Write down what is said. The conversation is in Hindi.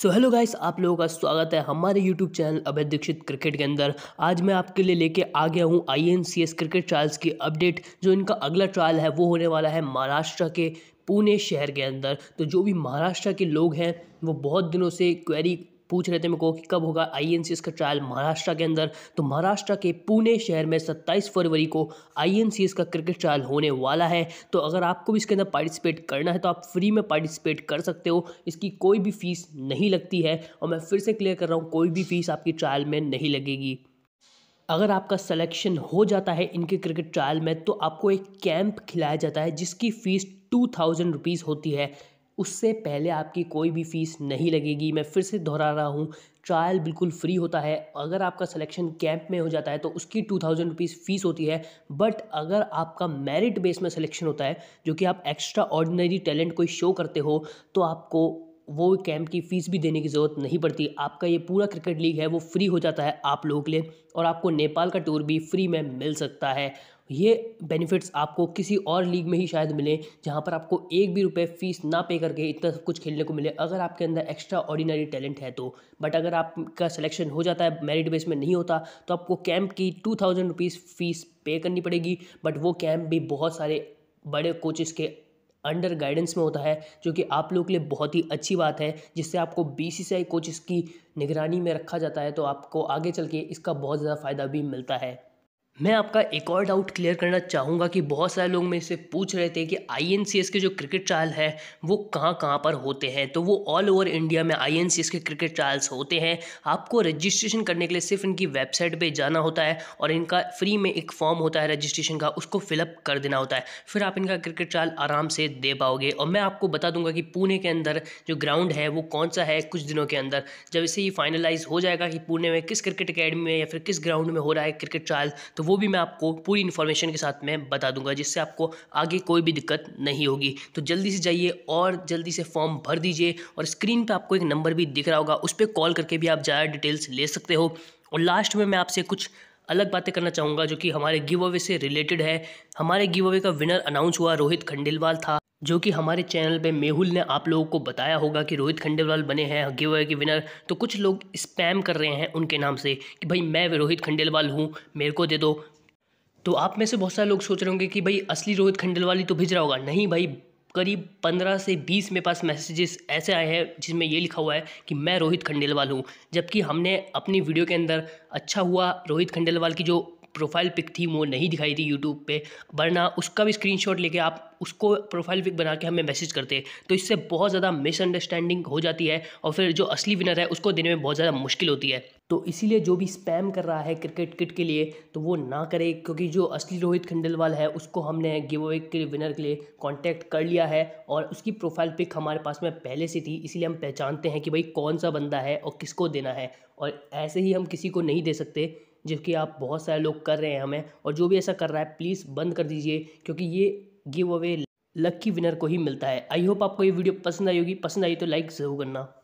सो हेलो गाइस आप लोगों का स्वागत है हमारे YouTube channel Abhay Dikshit cricket के अंदर आज मैं आपके लिए लेके आ गया हूँ आई क्रिकेट ट्रायल्स की अपडेट जो इनका अगला ट्रायल है वो होने वाला है महाराष्ट्र के पुणे शहर के अंदर तो जो भी महाराष्ट्र के लोग हैं वो बहुत दिनों से क्वेरी पूछ रहे थे मेरे को कि कब होगा आईएनसीएस का ट्रायल महाराष्ट्र के अंदर तो महाराष्ट्र के पुणे शहर में 27 फरवरी को आईएनसीएस का क्रिकेट ट्रायल होने वाला है तो अगर आपको भी इसके अंदर पार्टिसिपेट करना है तो आप फ्री में पार्टिसिपेट कर सकते हो इसकी कोई भी फीस नहीं लगती है और मैं फिर से क्लियर कर रहा हूँ कोई भी फीस आपकी ट्रायल में नहीं लगेगी अगर आपका सलेक्शन हो जाता है इनके क्रिकेट ट्रायल में तो आपको एक कैंप खिलाया जाता है जिसकी फ़ीस टू थाउजेंड रुपीज़ होती है उससे पहले आपकी कोई भी फ़ीस नहीं लगेगी मैं फिर से दोहरा रहा हूँ ट्रायल बिल्कुल फ्री होता है अगर आपका सिलेक्शन कैंप में हो जाता है तो उसकी टू थाउजेंड रुपीज़ फ़ीस होती है बट अगर आपका मेरिट बेस में सिलेक्शन होता है जो कि आप एक्स्ट्रा ऑर्डिनरी टैलेंट कोई शो करते हो तो आपको वो कैंप की फ़ीस भी देने की ज़रूरत नहीं पड़ती आपका ये पूरा क्रिकेट लीग है वो फ्री हो जाता है आप लोगों के लिए और आपको नेपाल का टूर भी फ्री में मिल सकता है ये बेनिफिट्स आपको किसी और लीग में ही शायद मिले जहाँ पर आपको एक भी रुपये फ़ीस ना पे करके इतना सब कुछ खेलने को मिले अगर आपके अंदर एक्स्ट्रा ऑर्डिनरी टैलेंट है तो बट अगर आपका सिलेक्शन हो जाता है मेरिट बेस में नहीं होता तो आपको कैंप की टू थाउजेंड रुपीज़ फ़ीस पे करनी पड़ेगी बट वो कैंप भी बहुत सारे बड़े कोचेस के अंडर गाइडेंस में होता है जो कि आप लोग के लिए बहुत ही अच्छी बात है जिससे आपको बीसीसीआई कोचिस की निगरानी में रखा जाता है तो आपको आगे चल के इसका बहुत ज़्यादा फ़ायदा भी मिलता है मैं आपका एक और डाउट क्लियर करना चाहूँगा कि बहुत सारे लोग मेरे से पूछ रहे थे कि आई के जो क्रिकेट ट्रायल है वो कहाँ कहाँ पर होते हैं तो वो ऑल ओवर इंडिया में आई के क्रिकेट ट्रायल्स होते हैं आपको रजिस्ट्रेशन करने के लिए सिर्फ इनकी वेबसाइट पे जाना होता है और इनका फ्री में एक फॉर्म होता है रजिस्ट्रेशन का उसको फिलअप कर देना होता है फिर आप इनका क्रिकेट ट्रायल आराम से दे पाओगे और मैं आपको बता दूंगा कि पुणे के अंदर जो ग्राउंड है वो कौन सा है कुछ दिनों के अंदर जब इसे ये फाइनलाइज हो जाएगा कि पुणे में किस क्रिकेट अकेडमी में या फिर किस ग्राउंड में हो रहा है क्रिकेट ट्रायल तो तो वो भी मैं आपको पूरी इन्फॉर्मेशन के साथ में बता दूंगा जिससे आपको आगे कोई भी दिक्कत नहीं होगी तो जल्दी से जाइए और जल्दी से फॉर्म भर दीजिए और स्क्रीन पर आपको एक नंबर भी दिख रहा होगा उस पर कॉल करके भी आप ज़्यादा डिटेल्स ले सकते हो और लास्ट में मैं आपसे कुछ अलग बातें करना चाहूँगा जो कि हमारे गिव अवे से रिलेटेड है हमारे गिव अवे का विनर अनाउंस हुआ रोहित खंडेलवाल था जो कि हमारे चैनल पे मेहुल ने आप लोगों को बताया होगा कि रोहित खंडेलवाल बने हैं गिव अवे के विनर तो कुछ लोग स्पैम कर रहे हैं उनके नाम से कि भाई मैं रोहित खंडेलवाल हूँ मेरे को दे दो तो आप में से बहुत सारे लोग सोच रहे होंगे कि भाई असली रोहित खंडेलवाल ही तो भेज रहा होगा नहीं भाई करीब पंद्रह से बीस मेरे पास मैसेजेस ऐसे आए हैं जिसमें ये लिखा हुआ है कि मैं रोहित खंडेलवाल हूँ जबकि हमने अपनी वीडियो के अंदर अच्छा हुआ रोहित खंडेलवाल की जो प्रोफाइल पिक थी वो नहीं दिखाई थी यूट्यूब पे वरना उसका भी स्क्रीनशॉट लेके आप उसको प्रोफाइल पिक बना के हमें मैसेज करते तो इससे बहुत ज़्यादा मिसअंडरस्टैंडिंग हो जाती है और फिर जो असली विनर है उसको देने में बहुत ज़्यादा मुश्किल होती है तो इसीलिए जो भी स्पैम कर रहा है क्रिकेट किट के लिए तो वो ना करे क्योंकि जो असली रोहित खंडलवाल है उसको हमने गिव अवे के विनर के लिए कॉन्टैक्ट कर लिया है और उसकी प्रोफाइल पिक हमारे पास में पहले से थी इसीलिए हम पहचानते हैं कि भाई कौन सा बंदा है और किसको देना है और ऐसे ही हम किसी को नहीं दे सकते जिसकी आप बहुत सारे लोग कर रहे हैं हमें और जो भी ऐसा कर रहा है प्लीज़ बंद कर दीजिए क्योंकि ये गिव अवे लक्की विनर को ही मिलता है आई होप आपको ये वीडियो पसंद आई होगी पसंद आई तो लाइक ज़रूर करना